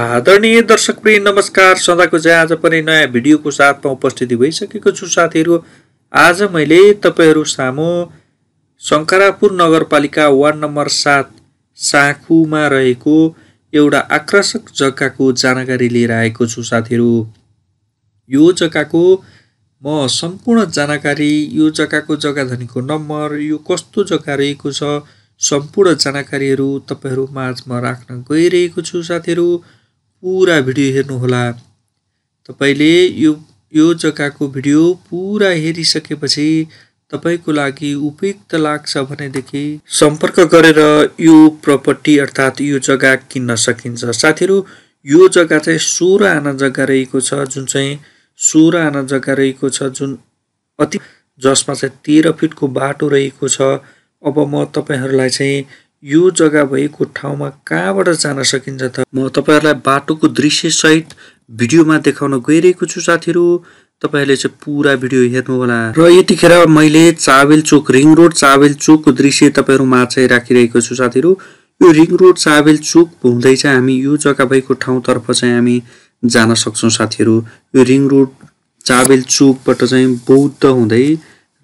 आदरणीय दर्शक प्रिय नमस्कार सदाको चाहिँ आज पनि नयाँ भिडियोको साथमा उपस्थिति भइसकेको छु साथीहरू आज मैले तपाईँहरू सामु शङ्करापुर नगरपालिका वार्ड नम्बर सात साखुमा रहेको एउटा आकर्षक जग्गाको जानकारी लिएर आएको छु साथीहरू यो जग्गाको म सम्पूर्ण जानकारी यो जग्गाको जग्गाधनीको नम्बर यो कस्तो जग्गा रहेको छ सम्पूर्ण जानकारीहरू तपाईँहरू माझमा राख्न गइरहेको छु साथीहरू पुरा भिडियो हेर्नुहोला तपाईँले यो यो जग्गाको भिडियो पुरा हेरिसकेपछि तपाईँको लागि उपयुक्त लाग्छ भनेदेखि सम्पर्क गरेर यो प्रपर्टी अर्थात् यो जग्गा किन्न सकिन्छ साथीहरू यो जग्गा चाहिँ सोह्र आना जग्गा रहेको छ जुन चाहिँ सोह्र आना जग्गा रहेको छ जुन अति जसमा चाहिँ तेह्र फिटको बाटो रहेको छ अब म तपाईँहरूलाई चाहिँ यो जग्गा भएको ठाउँमा कहाँबाट जान सकिन्छ त म तपाईँहरूलाई बाटोको दृश्य सहित भिडियोमा देखाउन गइरहेको छु साथीहरू तपाईँहरूले चाहिँ पुरा भिडियो हेर्नु होला र यतिखेर मैले चावेल चोक रिङ रोड चावेल चोकको दृश्य तपाईँहरूमा चाहिँ राखिरहेको छु साथीहरू यो रिङ रोड चावेल चोक हुँदै चाहिँ हामी यो जग्गा भएको ठाउँतर्फ चाहिँ हामी जान सक्छौँ साथीहरू यो रिङ रोड चावेल चोकबाट चाहिँ बौद्ध हुँदै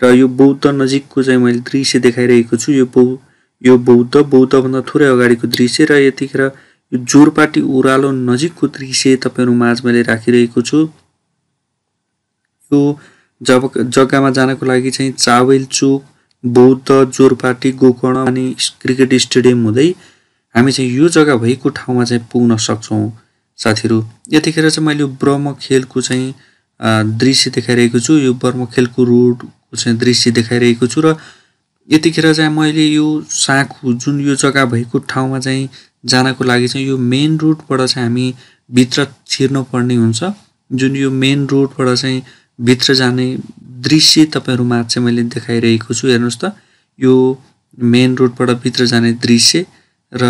र यो बौद्ध नजिकको चाहिँ मैले दृश्य देखाइरहेको छु यो बौ यो बौद्ध बौद्ध भन्दा थोरै अगाडिको दृश्य र यतिखेर यो जोरपाटी ओह्रालो नजिकको दृश्य तपाईँहरू माझ मैले राखिरहेको छु यो जब जग्गामा जानको लागि चाहिँ चावेल चोक बौद्ध जोरपाटी गोकर्ण अनि क्रिकेट स्टेडियम हुँदै हामी चाहिँ यो जग्गा भएको ठाउँमा चाहिँ पुग्न सक्छौँ साथीहरू यतिखेर चाहिँ मैले यो ब्रह्म खेलको चाहिँ दृश्य देखाइरहेको छु यो ब्रह्म खेलको रोडको चाहिँ दृश्य देखाइरहेको छु र यतिखेर चाहिँ मैले यो साँखु जुन यो जग्गा भएको ठाउँमा चाहिँ जानको लागि चाहिँ यो मेन रोडबाट चाहिँ हामी भित्र छिर्नु पर्ने हुन्छ जुन यो मेन रोडबाट चाहिँ भित्र जाने दृश्य तपाईँहरूमा चाहिँ मैले देखाइरहेको छु हेर्नुहोस् त यो मेन रोडबाट भित्र जाने दृश्य र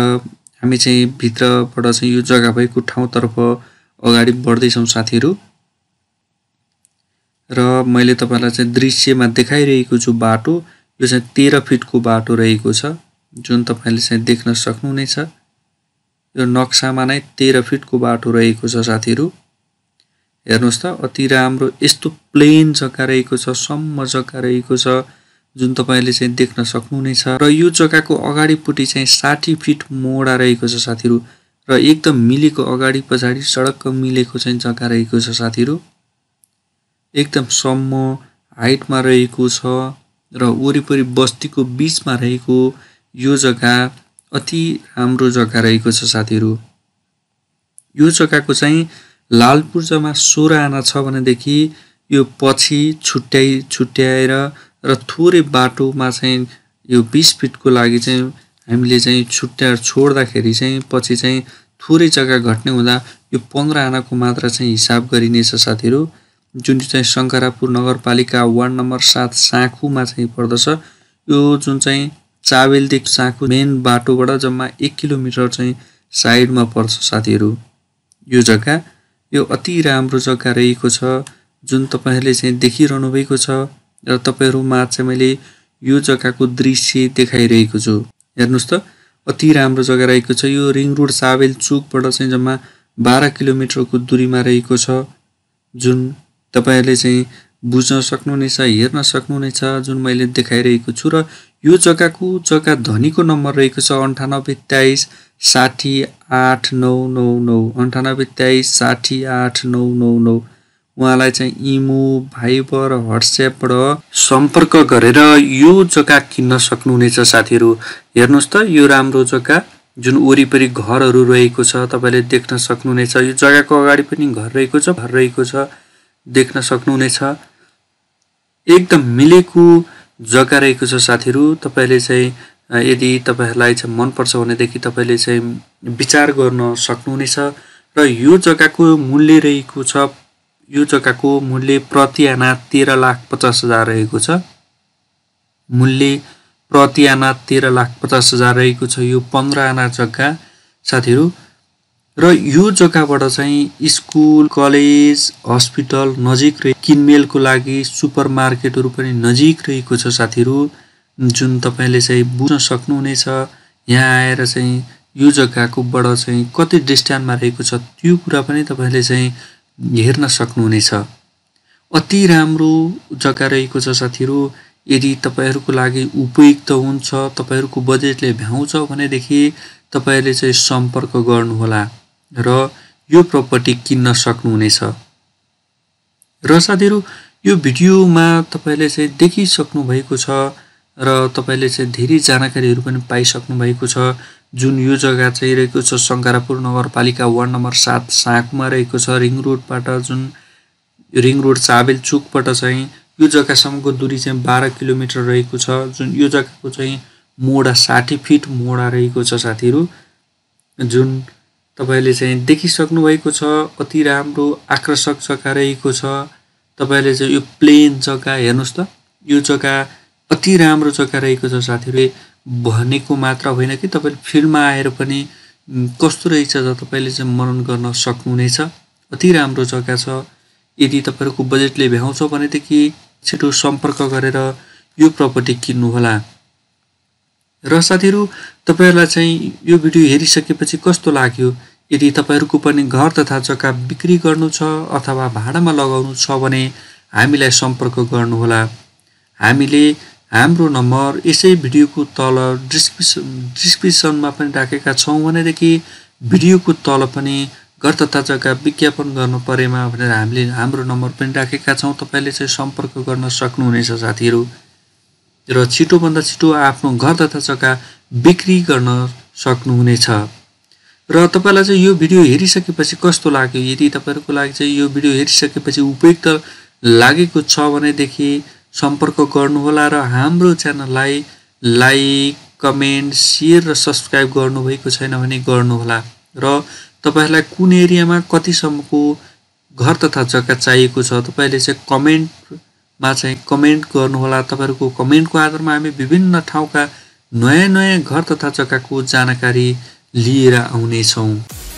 हामी चाहिँ भित्रबाट चाहिँ यो जग्गा भएको ठाउँतर्फ अगाडि बढ्दैछौँ साथीहरू र मैले तपाईँलाई चाहिँ दृश्यमा देखाइरहेको छु बाटो यो चाहिँ तेह्र फिटको बाटो रहेको छ जुन तपाईँले चाहिँ देख्न सक्नुहुनेछ यो नक्सामा नै तेह्र फिटको बाटो रहेको छ साथीहरू हेर्नुहोस् त अति राम्रो यस्तो प्लेन जग्गा रहेको छ सम्म जग्गा रहेको छ जुन तपाईँले चाहिँ देख्न सक्नुहुनेछ र यो जग्गाको अगाडिपट्टि चाहिँ साठी फिट मोडा रहेको छ साथीहरू र एकदम मिलेको अगाडि पछाडि सडकको मिलेको चाहिँ जग्गा रहेको छ साथीहरू एकदम सम्म हाइटमा रहेको छ र वरिपरि बस्तीको बिचमा रहेको यो जग्गा अति राम्रो जग्गा रहेको छ साथीहरू यो जग्गाको चाहिँ लाल पूर्जामा सोह्र आना छ भनेदेखि यो पछि छुट्याइ छुट्याएर र थोरै बाटोमा चाहिँ यो बिस फिटको लागि चाहिँ हामीले चाहिँ छुट्याएर छोड्दाखेरि चाहिँ पछि चाहिँ थोरै जग्गा घट्ने हुँदा यो पन्ध्र आनाको मात्रा चाहिँ हिसाब गरिनेछ साथीहरू जुन चाहिँ शङ्करापुर नगरपालिका वार्ड नम्बर सात साँखुमा चाहिँ पर्दछ यो जुन चाहिँ चावेलदेखि साँखु मेन बाटोबाट जम्मा एक किलोमिटर चाहिँ साइडमा पर्छ साथीहरू यो जग्गा यो अति राम्रो जग्गा रहेको छ जुन तपाईँहरूले चाहिँ देखिरहनु भएको छ र तपाईँहरूमा चाहिँ मैले यो जग्गाको दृश्य देखाइरहेको छु हेर्नुहोस् त अति राम्रो जग्गा रहेको छ यो रिङ रोड सावेल चुकबाट चाहिँ जम्मा बाह्र किलोमिटरको दुरीमा रहेको छ जुन तपाईँहरूले चाहिँ बुझ्न सक्नुहुनेछ हेर्न सक्नुहुनेछ जुन मैले देखाइरहेको छु र यो जग्गाको जग्गा धनीको नम्बर रहेको छ अन्ठानब्बे तेइस साठी आठ नौ नौ नौ अन्ठानब्बे तेइस साठी आठ नौ नौ नौ उहाँलाई चाहिँ इमो भाइबर वाट्सएपबाट सम्पर्क गरेर यो जग्गा किन्न सक्नुहुनेछ साथीहरू हेर्नुहोस् त यो राम्रो जग्गा जुन वरिपरि घरहरू रहेको छ तपाईँले देख्न सक्नुहुनेछ यो जग्गाको अगाडि पनि घर रहेको छ घर रहेको छ देख्न सक्नुहुनेछ एकदम मिलेको जग्गा रहेको छ साथीहरू तपाईँले चाहिँ यदि तपाईँहरूलाई चाहिँ मनपर्छ भनेदेखि तपाईँले चाहिँ विचार गर्न सक्नुहुनेछ र यो जग्गाको मूल्य रहेको छ यो जग्गाको मूल्य प्रति आना तेह्र लाख पचास हजार रहेको छ मूल्य प्रति आना तेह्र लाख पचास हजार रहेको छ यो पन्ध्र आना जग्गा साथीहरू र यो जग्गाबाट चाहिँ स्कुल कलेज हस्पिटल नजिक रहे किनमेलको लागि सुपर मार्केटहरू पनि नजिक रहेको छ साथीहरू जुन तपाईँले चाहिँ बुझ्न सक्नुहुनेछ यहाँ आएर चाहिँ यो जग्गाकोबाट चाहिँ कति डिस्ट्यान्डमा रहेको छ त्यो कुरा पनि तपाईँले चाहिँ हेर्न सक्नुहुनेछ अति राम्रो जग्गा रहेको छ साथीहरू यदि तपाईँहरूको लागि उपयुक्त हुन्छ तपाईँहरूको बजेटले भ्याउँछ भनेदेखि तपाईँहरूले चाहिँ सम्पर्क गर्नुहोला र यो प्रपर्टी किन्न सक्नुहुनेछ र साथीहरू यो भिडियोमा तपाईँले चाहिँ देखिसक्नु भएको छ र तपाईँले चाहिँ धेरै जानकारीहरू पनि पाइसक्नु भएको छ जुन यो जग्गा चाहिँ रहेको छ शङ्करापुर नगरपालिका वार्ड नम्बर सात साँकमा रहेको छ रिङ रोडबाट जुन रिङ रोड चाबेल चुकबाट चाहिँ यो जग्गासम्मको दूरी चाहिँ बाह्र किलोमिटर रहेको छ जुन यो जग्गाको चाहिँ मोडा साठी फिट मोडा रहेको छ साथीहरू जुन तपाईँले चाहिँ देखिसक्नु भएको छ कति राम्रो आकर्षक जग्गा रहेको छ तपाईँले चाहिँ यो प्लेन जग्गा हेर्नुहोस् त यो जग्गा अति राम्रो जग्गा रहेको छ साथीहरूले भनेको मात्र होइन कि तपाईँले फिल्डमा आएर पनि कस्तो रहेछ त तपाईँले चाहिँ मनन गर्न सक्नुहुनेछ अति राम्रो जग्गा छ यदि तपाईँहरूको बजेटले भ्याउँछ भनेदेखि छिटो सम्पर्क गरेर यो प्रपर्टी किन्नुहोला र साथीहरू तपाईँहरूलाई चाहिँ यो भिडियो हेरिसकेपछि कस्तो लाग्यो यदि तपाईँहरूको पनि घर तथा जग्गा बिक्री गर्नु छ अथवा भाडामा लगाउनु छ भने हामीलाई सम्पर्क गर्नुहोला हामीले हाम्रो नम्बर यसै भिडियोको तल डिस्क्रिप्सन डिस्क्रिप्सनमा पनि राखेका छौँ भनेदेखि भिडियोको तल पनि घर तथा जग्गा विज्ञापन गर्नु परेमा भनेर हामीले हाम्रो नम्बर पनि राखेका छौँ तपाईँले चाहिँ सम्पर्क गर्न सक्नुहुनेछ साथीहरू र छिटोभन्दा छिटो आफ्नो घर तथा जग्गा बिक्री गर्न सक्नुहुनेछ र तपाईँलाई चाहिँ यो भिडियो हेरिसकेपछि कस्तो लाग्यो यदि तपाईँहरूको लागि चाहिँ यो भिडियो हेरिसकेपछि उपयुक्त लागेको छ भनेदेखि सम्पर्क गर्नुहोला र हाम्रो च्यानललाई लाइक कमेन्ट सेयर र सब्सक्राइब गर्नुभएको छैन भने गर्नुहोला र तपाईँहरूलाई कुन एरियामा कतिसम्मको घर तथा जग्गा चाहिएको छ तपाईँले चाहिँ कमेन्टमा चाहिँ कमेन्ट गर्नुहोला तपाईँहरूको कमेन्टको आधारमा हामी विभिन्न ठाउँका नयाँ नयाँ घर तथा जग्गाको जानकारी lira a